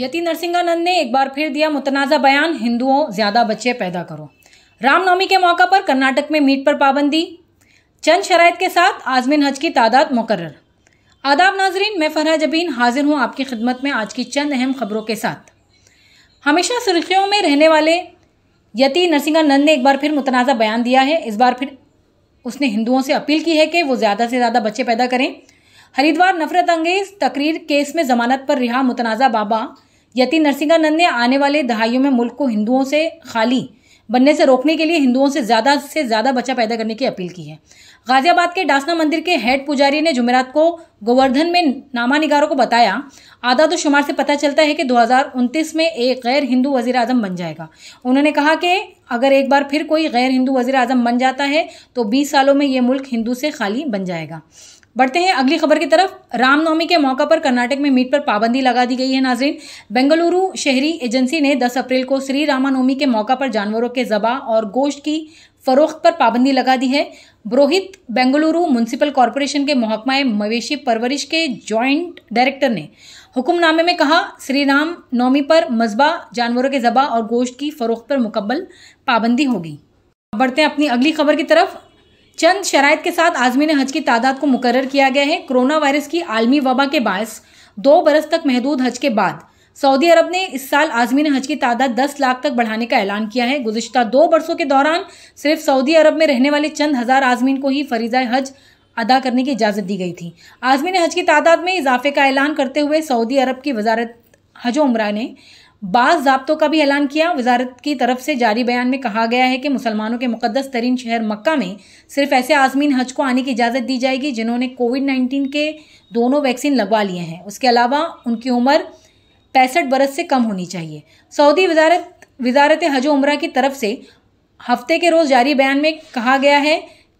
यति नरसिंहानंद ने एक बार फिर दिया मुतनाज़ा बयान हिंदुओं ज़्यादा बच्चे पैदा करो रामनवमी के मौका पर कर्नाटक में मीट पर पाबंदी चंद शराइत के साथ आजमिन हज की तादाद मुकर आदाब नाजरीन मैं फरह जबीन हाजिर हूँ आपकी खिदमत में आज की चंद अहम खबरों के साथ हमेशा सुर्खियों में रहने वाले यति नरसिंहानंद ने एक बार फिर मुतनाज़ा बयान दिया है इस बार फिर उसने हिंदुओं से अपील की है कि वो ज़्यादा से ज़्यादा बच्चे पैदा करें हरिद्वार नफरत अंगेज तकरीर केस में जमानत पर रिहा मुतनाज़ा बाबा यति नरसिंहानंद ने आने वाले दहाइयों में मुल्क को हिंदुओं से खाली बनने से रोकने के लिए हिंदुओं से ज़्यादा से ज़्यादा बच्चा पैदा करने की अपील की है गाजियाबाद के डासना मंदिर के हेड पुजारी ने जुमेरात को गोवर्धन में नामा निगारों को बताया आदा तो शुमार से पता चलता है कि 2029 में एक गैर हिंदू वजीर अजम बन जाएगा उन्होंने कहा कि अगर एक बार फिर कोई गैर हिंदू वजीर अजम बन जाता है तो 20 सालों में ये मुल्क हिंदू से खाली बन जाएगा बढ़ते हैं अगली खबर की तरफ रामनवमी के मौका पर कर्नाटक में मीट पर पाबंदी लगा दी गई है नाजरीन बेंगलुरु शहरी एजेंसी ने 10 अप्रैल को श्री रामानवमी के मौका पर जानवरों के जबा और गोश्त की फरोख्त पर पाबंदी लगा दी है ब्रोहित बेंगलुरु म्यूनसिपल कॉरपोरेशन के महकमा मवेशी परवरिश के जॉइंट डायरेक्टर ने हुक्मनामे में कहा श्री राम नवमी पर मजबा जानवरों के जबा और गोश्त की फरोख्त पर मुकम्मल पाबंदी होगी बढ़ते हैं अपनी अगली खबर की तरफ चंद शराइत के साथ आजमीन हज की तादाद को मुकर किया गया है कोरोना वायरस की आलमी वबा के बायस दो बरस तक महदूद हज के बाद सऊदी अरब ने इस साल आजमीन हज की तादाद 10 लाख तक बढ़ाने का ऐलान किया है गुजशत दो बरसों के दौरान सिर्फ सऊदी अरब में रहने वाले चंद हज़ार आजमीन को ही फरीजा हज अदा करने की इजाज़त दी गई थी आजमीन हज की तादाद में इजाफे का ऐलान करते हुए सऊदी अरब की वजारत हज उमरा ने बाज़ जब्तों का भी ऐलान किया वजारत की तरफ से जारी बयान में कहा गया है कि मुसलमानों के मुकदस तरीन शहर मक्का में सिर्फ ऐसे आजमीन हज को आने की इजाज़त दी जाएगी जिन्होंने कोविड नाइन्टीन के दोनों वैक्सीन लगवा लिए हैं उसके अलावा उनकी उम्र पैंसठ बरस से कम होनी चाहिए सऊदी वजारत वजारत हज उम्र की तरफ से हफ्ते के रोज़ जारी बयान में कहा गया है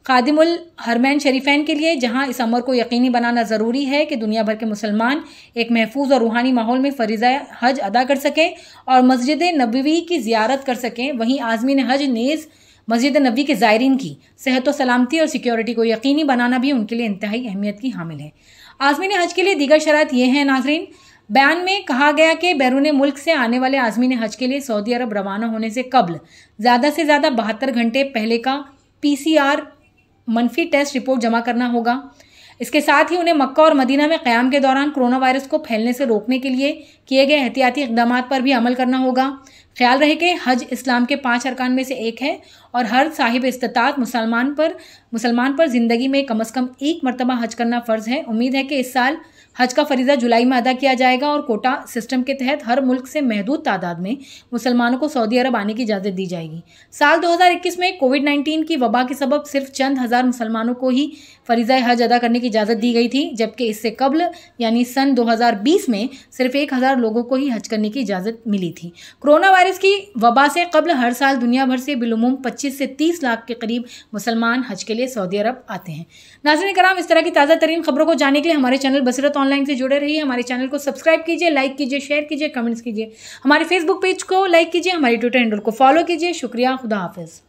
खादिमुल हरमैन शरीफैन के लिए जहां इस अमर को यकीनी बनाना ज़रूरी है कि दुनिया भर के मुसलमान एक महफूज और रूहानी माहौल में फरीज़ा हज अदा कर सकें और मस्जिद नबवी की जियारत कर सकें वहीं आज़मीन हज नेज़ मस्जिद नबी के ज़ायरीन की सेहत व सलामती और सिक्योरिटी को यकीनी बनाना भी उनके लिए इंतहाई अहमियत की हामिल है आज़मीन हज के लिए दीगर शरात ये हैं नाजरीन बयान में कहा गया कि बैरून मुल्क से आने वाले आज़मीन हज के लिए सऊदी अरब रवाना होने से कबल ज़्यादा से ज़्यादा बहत्तर घंटे पहले का पीसीआर मनफी टेस्ट रिपोर्ट जमा करना होगा इसके साथ ही उन्हें मक्का और मदीना में क़्याम के दौरान कोरोना वायरस को फैलने से रोकने के लिए किए गए एहतियाती इकदाम पर भी अमल करना होगा ख्याल रहे कि हज इस्लाम के पांच अरकान में से एक है और हर साहिब इस्तात मुसलमान पर मुसलमान पर ज़िंदगी में कम अज़ कम एक मरतबा हज करना फ़र्ज़ है उम्मीद है कि इस साल हज का फरीजा जुलाई में अदा किया जाएगा और कोटा सिस्टम के तहत हर मुल्क से महदूद तादाद में मुसलमानों को सऊदी अरब आने की इजाज़त दी जाएगी साल 2021 में कोविड 19 की वबा के सबब सिर्फ चंद हज़ार मुसलमानों को ही फरीजा हज अदा करने की इजाज़त दी गई थी जबकि इससे कबल यानी सन 2020 में सिर्फ एक हज़ार लोगों को ही हज करने की इजाज़त मिली थी कोरोना वायरस की वबा से कबल हर साल दुनिया भर से बिलुमूम पच्चीस से तीस लाख के करीब मुसलमान हज के लिए सऊदी अरब आते हैं नाजन कराम इस तरह की ताज़ा तरीन खबरों को जानने के लिए हमारे चैनल बसरत ऑनलाइन से जुड़े रहिए हमारे चैनल को सब्सक्राइब कीजिए लाइक कीजिए शेयर कीजिए कमेंट्स कीजिए हमारे फेसबुक पेज को लाइक कीजिए हमारे ट्विटर हैंडल को फॉलो कीजिए शुक्रिया खुदा हाफिज़